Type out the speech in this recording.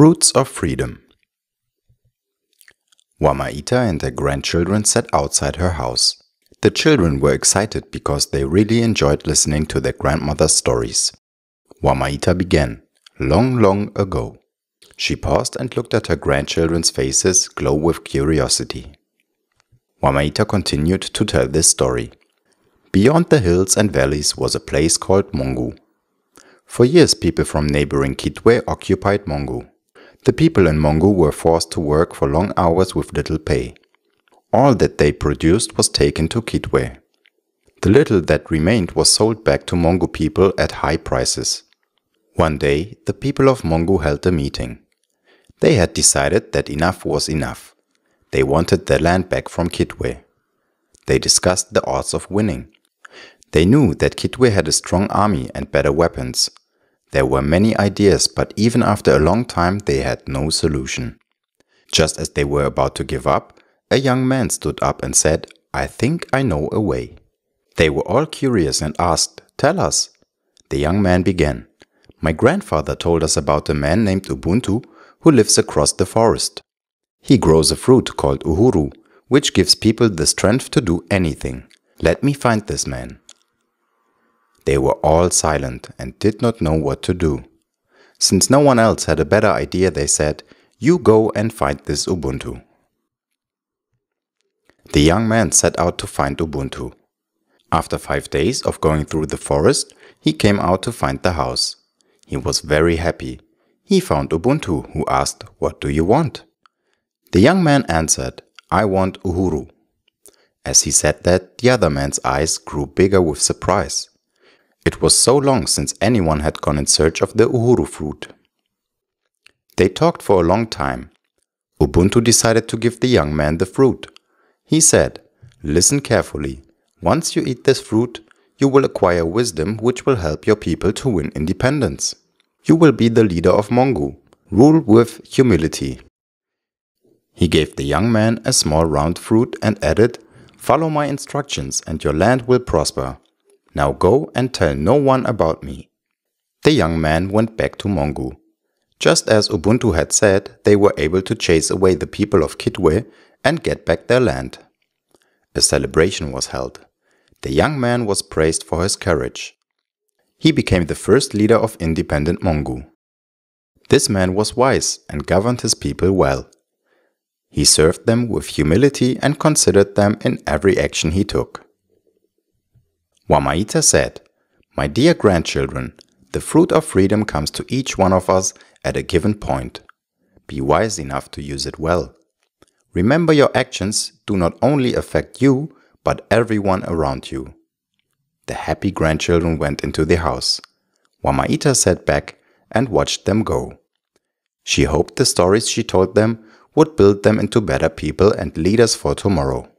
Fruits of Freedom Wamaita and her grandchildren sat outside her house. The children were excited because they really enjoyed listening to their grandmother's stories. Wamaita began, long, long ago. She paused and looked at her grandchildren's faces glow with curiosity. Wamaita continued to tell this story. Beyond the hills and valleys was a place called Mongu. For years people from neighboring Kitwe occupied Mongu. The people in Mongo were forced to work for long hours with little pay. All that they produced was taken to Kitwe. The little that remained was sold back to Mongo people at high prices. One day, the people of Mongo held a meeting. They had decided that enough was enough. They wanted their land back from Kitwe. They discussed the odds of winning. They knew that Kitwe had a strong army and better weapons, there were many ideas, but even after a long time they had no solution. Just as they were about to give up, a young man stood up and said, I think I know a way. They were all curious and asked, Tell us. The young man began, My grandfather told us about a man named Ubuntu who lives across the forest. He grows a fruit called Uhuru, which gives people the strength to do anything. Let me find this man. They were all silent and did not know what to do. Since no one else had a better idea, they said, You go and find this Ubuntu. The young man set out to find Ubuntu. After five days of going through the forest, he came out to find the house. He was very happy. He found Ubuntu, who asked, What do you want? The young man answered, I want Uhuru. As he said that, the other man's eyes grew bigger with surprise. It was so long since anyone had gone in search of the Uhuru fruit. They talked for a long time. Ubuntu decided to give the young man the fruit. He said, Listen carefully. Once you eat this fruit, you will acquire wisdom which will help your people to win independence. You will be the leader of Mongo. Rule with humility. He gave the young man a small round fruit and added, Follow my instructions and your land will prosper. Now go and tell no one about me. The young man went back to Mongo. Just as Ubuntu had said, they were able to chase away the people of Kitwe and get back their land. A celebration was held. The young man was praised for his courage. He became the first leader of independent Mongo. This man was wise and governed his people well. He served them with humility and considered them in every action he took. Wamaita said, My dear grandchildren, the fruit of freedom comes to each one of us at a given point. Be wise enough to use it well. Remember your actions do not only affect you, but everyone around you. The happy grandchildren went into the house. Wamaita sat back and watched them go. She hoped the stories she told them would build them into better people and leaders for tomorrow.